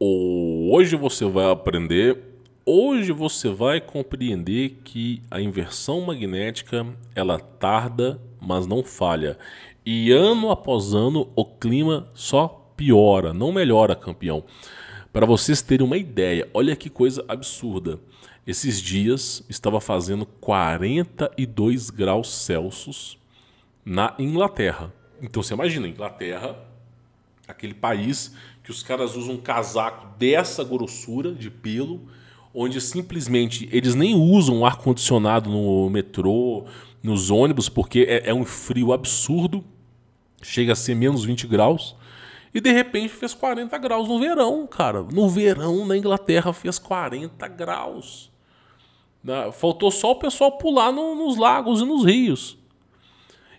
Hoje você vai aprender, hoje você vai compreender que a inversão magnética ela tarda, mas não falha. E ano após ano o clima só piora, não melhora, campeão. Para vocês terem uma ideia, olha que coisa absurda. Esses dias estava fazendo 42 graus Celsius na Inglaterra. Então você imagina, Inglaterra aquele país que os caras usam um casaco dessa grossura de pelo, onde simplesmente eles nem usam ar condicionado no metrô, nos ônibus, porque é, é um frio absurdo, chega a ser menos 20 graus. E de repente fez 40 graus no verão, cara. No verão na Inglaterra fez 40 graus. Né? Faltou só o pessoal pular no, nos lagos e nos rios.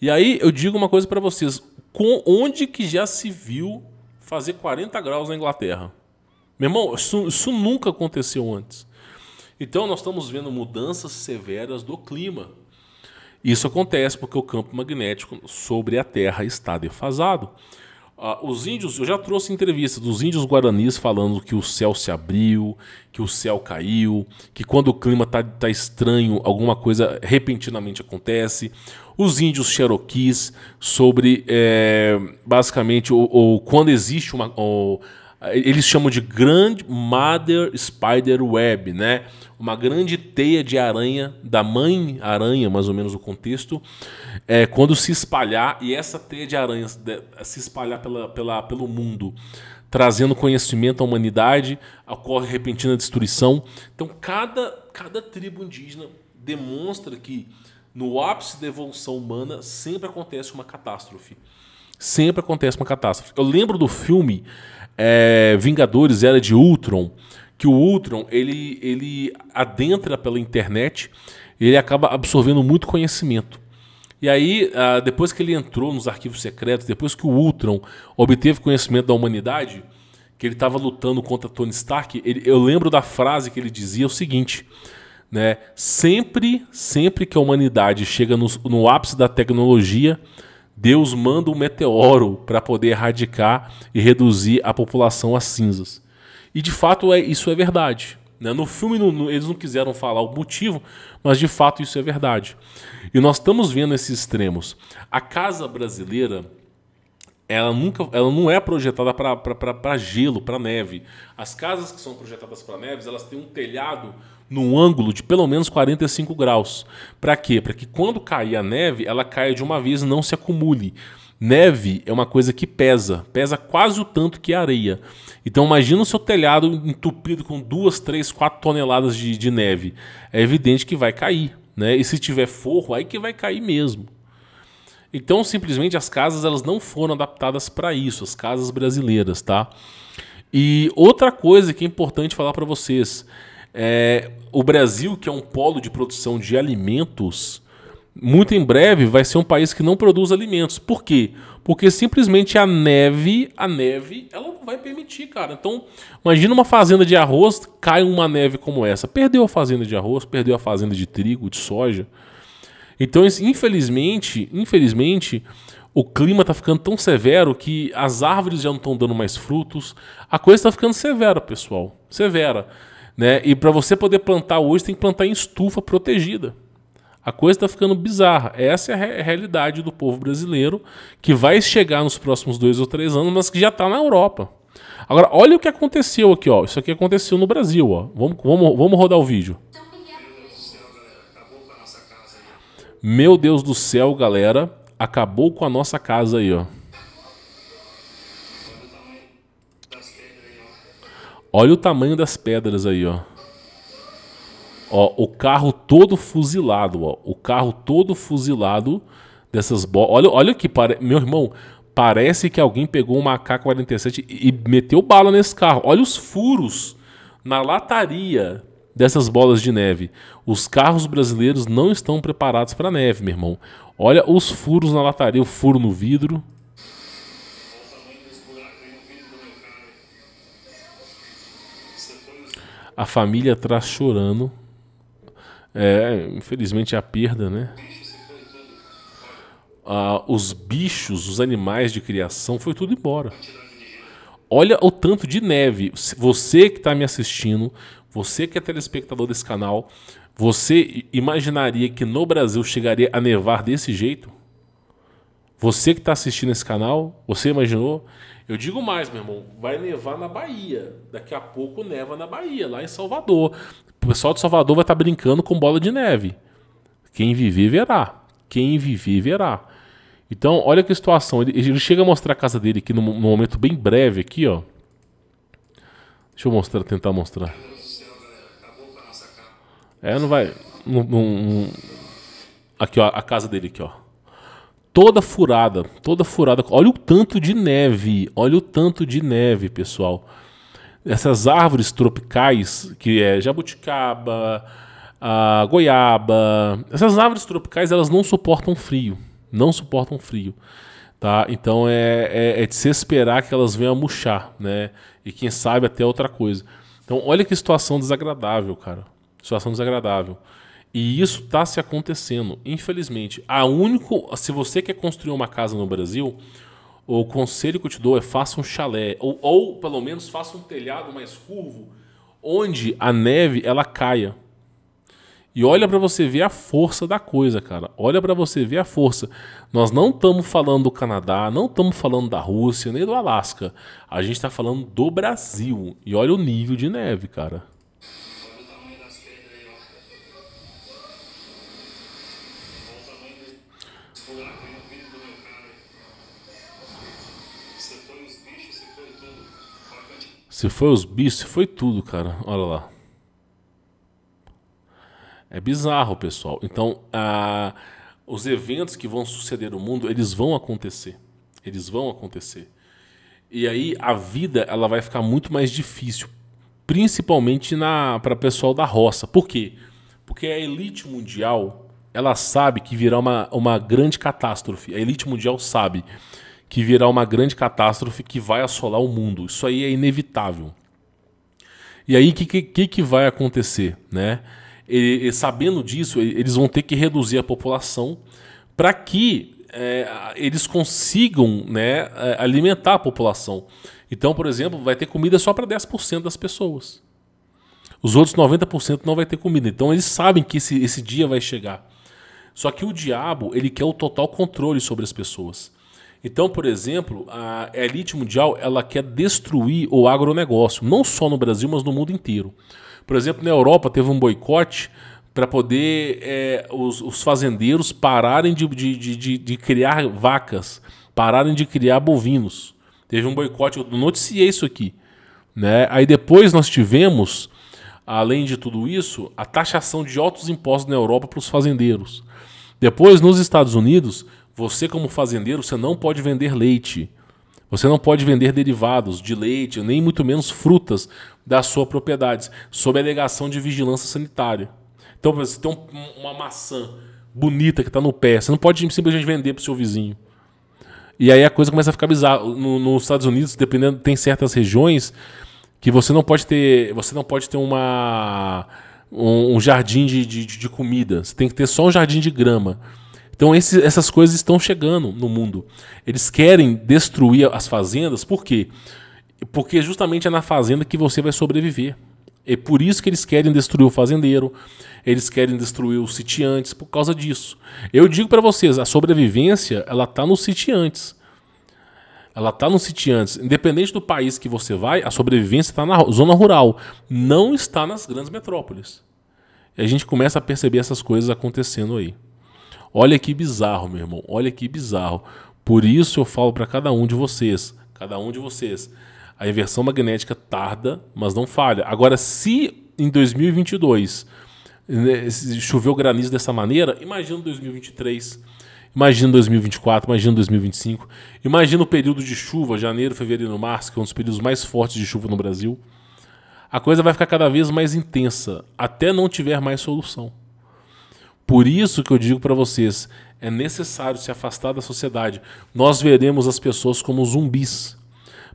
E aí eu digo uma coisa para vocês: com onde que já se viu fazer 40 graus na Inglaterra? Meu irmão, isso, isso nunca aconteceu antes. Então nós estamos vendo mudanças severas do clima. Isso acontece porque o campo magnético sobre a Terra está defasado. Ah, os índios, eu já trouxe entrevista dos índios guaranis falando que o céu se abriu, que o céu caiu, que quando o clima tá, tá estranho, alguma coisa repentinamente acontece. Os índios xeroquis sobre é, basicamente ou, ou, quando existe uma. Ou, eles chamam de Grand Mother Spider Web, né? Uma grande teia de aranha, da mãe aranha, mais ou menos o contexto, é, quando se espalhar, e essa teia de aranha se espalhar pela, pela, pelo mundo, trazendo conhecimento à humanidade, ocorre repentina destruição. Então, cada, cada tribo indígena demonstra que no ápice da evolução humana sempre acontece uma catástrofe. Sempre acontece uma catástrofe. Eu lembro do filme é, Vingadores Era de Ultron, que o Ultron ele, ele adentra pela internet, ele acaba absorvendo muito conhecimento. E aí, ah, depois que ele entrou nos arquivos secretos, depois que o Ultron obteve conhecimento da humanidade, que ele estava lutando contra Tony Stark, ele, eu lembro da frase que ele dizia o seguinte, né? Sempre, sempre que a humanidade chega no, no ápice da tecnologia, Deus manda um meteoro para poder erradicar e reduzir a população às cinzas. E de fato é, isso é verdade. Né? No filme eles não quiseram falar o motivo, mas de fato isso é verdade. E nós estamos vendo esses extremos. A casa brasileira ela nunca ela não é projetada para gelo, para neve. As casas que são projetadas para neves, elas têm um telhado num ângulo de pelo menos 45 graus. Para quê? Para que quando cair a neve, ela caia de uma vez e não se acumule. Neve é uma coisa que pesa, pesa quase o tanto que areia. Então imagina o seu telhado entupido com duas, três, quatro toneladas de, de neve. É evidente que vai cair, né? E se tiver forro, aí que vai cair mesmo. Então simplesmente as casas elas não foram adaptadas para isso, as casas brasileiras, tá? E outra coisa que é importante falar para vocês, é, o Brasil, que é um polo de produção de alimentos, muito em breve vai ser um país que não produz alimentos. Por quê? Porque simplesmente a neve, a neve, ela não vai permitir, cara. Então, imagina uma fazenda de arroz, cai uma neve como essa. Perdeu a fazenda de arroz, perdeu a fazenda de trigo, de soja. Então, infelizmente, infelizmente, o clima está ficando tão severo que as árvores já não estão dando mais frutos. A coisa está ficando severa, pessoal. Severa. Né? E para você poder plantar hoje, tem que plantar em estufa protegida. A coisa está ficando bizarra. Essa é a re realidade do povo brasileiro que vai chegar nos próximos dois ou três anos, mas que já está na Europa. Agora, olha o que aconteceu aqui. Ó. Isso aqui aconteceu no Brasil. Ó. Vamos, vamos, vamos rodar o vídeo. Meu Deus do céu, galera. Acabou com a nossa casa aí, ó. Olha o tamanho das pedras aí, ó. Ó, o carro todo fuzilado, ó. O carro todo fuzilado dessas bolas. Olha, olha que pare... meu irmão, parece que alguém pegou uma AK-47 e, e meteu bala nesse carro. Olha os furos na lataria dessas bolas de neve. Os carros brasileiros não estão preparados para neve, meu irmão. Olha os furos na lataria, o furo no vidro. A família atrás chorando. É, infelizmente é a perda, né? Ah, os bichos, os animais de criação, foi tudo embora. Olha o tanto de neve. Você que está me assistindo, você que é telespectador desse canal, você imaginaria que no Brasil chegaria a nevar desse jeito? Você que está assistindo esse canal, você imaginou? Eu digo mais, meu irmão, vai nevar na Bahia. Daqui a pouco neva na Bahia, lá em Salvador. O pessoal de Salvador vai estar tá brincando com bola de neve. Quem viver, verá. Quem viver, verá. Então, olha que situação. Ele, ele chega a mostrar a casa dele aqui num, num momento bem breve aqui, ó. Deixa eu mostrar, tentar mostrar. É, não vai. Não, não, não... Aqui, ó, a casa dele aqui, ó toda furada, toda furada. Olha o tanto de neve, olha o tanto de neve, pessoal. Essas árvores tropicais, que é jabuticaba, a goiaba, essas árvores tropicais, elas não suportam frio, não suportam frio. Tá? Então é, é, é de se esperar que elas venham a murchar, né? E quem sabe até outra coisa. Então olha que situação desagradável, cara. Situação desagradável. E isso está se acontecendo, infelizmente. A único, se você quer construir uma casa no Brasil, o conselho que eu te dou é faça um chalé ou, ou pelo menos faça um telhado mais curvo, onde a neve ela caia. E olha para você ver a força da coisa, cara. Olha para você ver a força. Nós não estamos falando do Canadá, não estamos falando da Rússia, nem do Alasca. A gente está falando do Brasil. E olha o nível de neve, cara. Se foi os bichos, se foi tudo, cara. Olha lá. É bizarro, pessoal. Então, os eventos que vão suceder no mundo, eles vão acontecer. Eles vão acontecer. E aí a vida ela vai ficar muito mais difícil, principalmente para o pessoal da roça. Por quê? Porque a elite mundial, ela sabe que virá uma, uma grande catástrofe. A elite mundial sabe que virá uma grande catástrofe que vai assolar o mundo. Isso aí é inevitável. E aí, o que, que, que, vai acontecer? Né? E, e, sabendo disso, eles vão ter que reduzir a população para que é, eles consigam né, é, alimentar a população. Então, por exemplo, vai ter comida só para 10% das pessoas. Os outros 90% não vai ter comida. Então, eles sabem que esse, esse dia vai chegar. Só que o diabo, ele quer o total controle sobre as pessoas. Então, por exemplo, a elite mundial ela quer destruir o agronegócio, não só no Brasil, mas no mundo inteiro. Por exemplo, na Europa teve um boicote para poder é, os, os, fazendeiros pararem de, de, de, de, criar vacas, pararem de criar bovinos. Teve um boicote, eu noticiei isso aqui. Né? Aí depois nós tivemos, além de tudo isso, a taxação de altos impostos na Europa para os fazendeiros. Depois, nos Estados Unidos, você, como fazendeiro, você não pode vender leite. Você não pode vender derivados de leite, nem muito menos frutas da sua propriedade, sob alegação de vigilância sanitária. Então, você tem uma maçã bonita que está no pé, você não pode simplesmente vender para o seu vizinho. E aí a coisa começa a ficar bizarra. No, nos Estados Unidos, dependendo, tem certas regiões que você não pode ter, você não pode ter uma um, um jardim de, de, de comida. Você tem que ter só um jardim de grama. Então esse, essas coisas estão chegando no mundo. Eles querem destruir as fazendas, por quê? Porque justamente é na fazenda que você vai sobreviver. É por isso que eles querem destruir o fazendeiro, eles querem destruir os sitiantes por causa disso. Eu digo para vocês, a sobrevivência, ela tá nos sitiantes. Ela tá nos sitiantes, independente do país que você vai, a sobrevivência está na zona rural, não está nas grandes metrópoles. E a gente começa a perceber essas coisas acontecendo aí. Olha que bizarro, meu irmão. Olha que bizarro. Por isso eu falo para cada um de vocês, cada um de vocês, a inversão magnética tarda, mas não falha. Agora, se em 2022 né, choveu granizo dessa maneira, imagina 2023, imagina 2024, imagina 2025, imagina o período de chuva, janeiro, fevereiro, março, que é um dos períodos mais fortes de chuva no Brasil. A coisa vai ficar cada vez mais intensa, até não tiver mais solução. Por isso que eu digo para vocês, é necessário se afastar da sociedade. Nós veremos as pessoas como zumbis.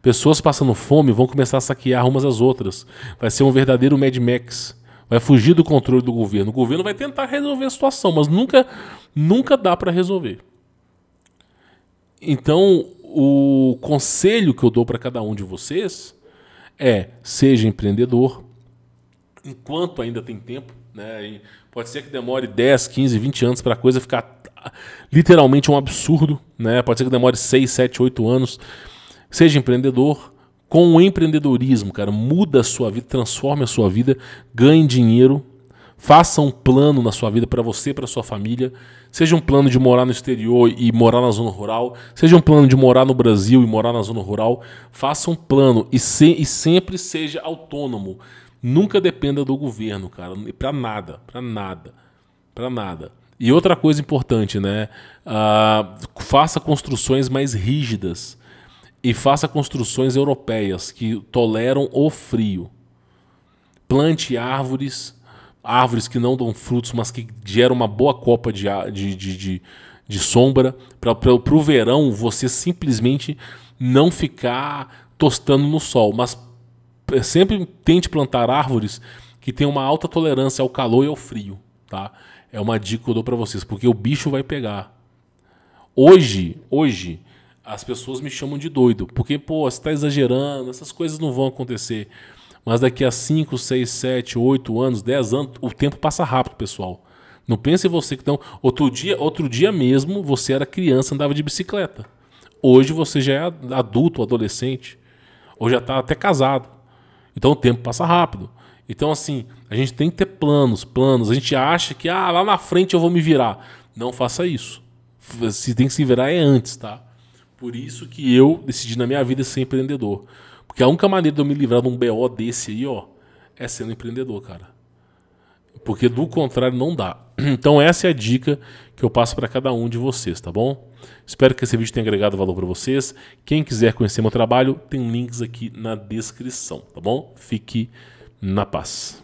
Pessoas passando fome vão começar a saquear umas às outras. Vai ser um verdadeiro Mad Max. Vai fugir do controle do governo. O governo vai tentar resolver a situação, mas nunca, nunca dá para resolver. Então, o conselho que eu dou para cada um de vocês é: seja empreendedor, enquanto ainda tem tempo. Né? Pode ser que demore 10, 15, 20 anos para a coisa ficar literalmente um absurdo, né? Pode ser que demore 6, 7, 8 anos. Seja empreendedor, com o empreendedorismo, cara, muda a sua vida, transforme a sua vida, ganhe dinheiro, faça um plano na sua vida para você, para sua família, seja um plano de morar no exterior e morar na zona rural, seja um plano de morar no Brasil e morar na zona rural, faça um plano e, se, e sempre seja autônomo. Nunca dependa do governo, cara, para nada, para nada, para nada. E outra coisa importante, né? Uh, faça construções mais rígidas e faça construções europeias que toleram o frio. Plante árvores, árvores que não dão frutos, mas que geram uma boa copa de, de, de, de, de sombra, para o verão você simplesmente não ficar tostando no sol. Mas é, sempre tente plantar árvores que tenham uma alta tolerância ao calor e ao frio, tá? É uma dica que eu dou para vocês, porque o bicho vai pegar. Hoje, hoje as pessoas me chamam de doido, porque pô, você tá exagerando, essas coisas não vão acontecer. Mas daqui a 5, 6, 7, 8 anos, 10 anos, o tempo passa rápido, pessoal. Não pense você que então, outro dia, outro dia mesmo, você era criança, andava de bicicleta. Hoje você já é adulto, adolescente, ou já está até casado. Então o tempo passa rápido. Então, assim, a gente tem que ter planos, planos. A gente acha que, ah, lá na frente eu vou me virar. Não faça isso. Se tem que se virar é antes, tá? Por isso que eu decidi na minha vida ser empreendedor. Porque a única maneira de eu me livrar de um BO desse aí, ó, é sendo empreendedor, cara. Porque do contrário não dá. Então essa é a dica que eu passo para cada um de vocês, tá bom? Espero que esse vídeo tenha agregado valor para vocês. Quem quiser conhecer meu trabalho, tem links aqui na descrição, tá bom? Fique na paz.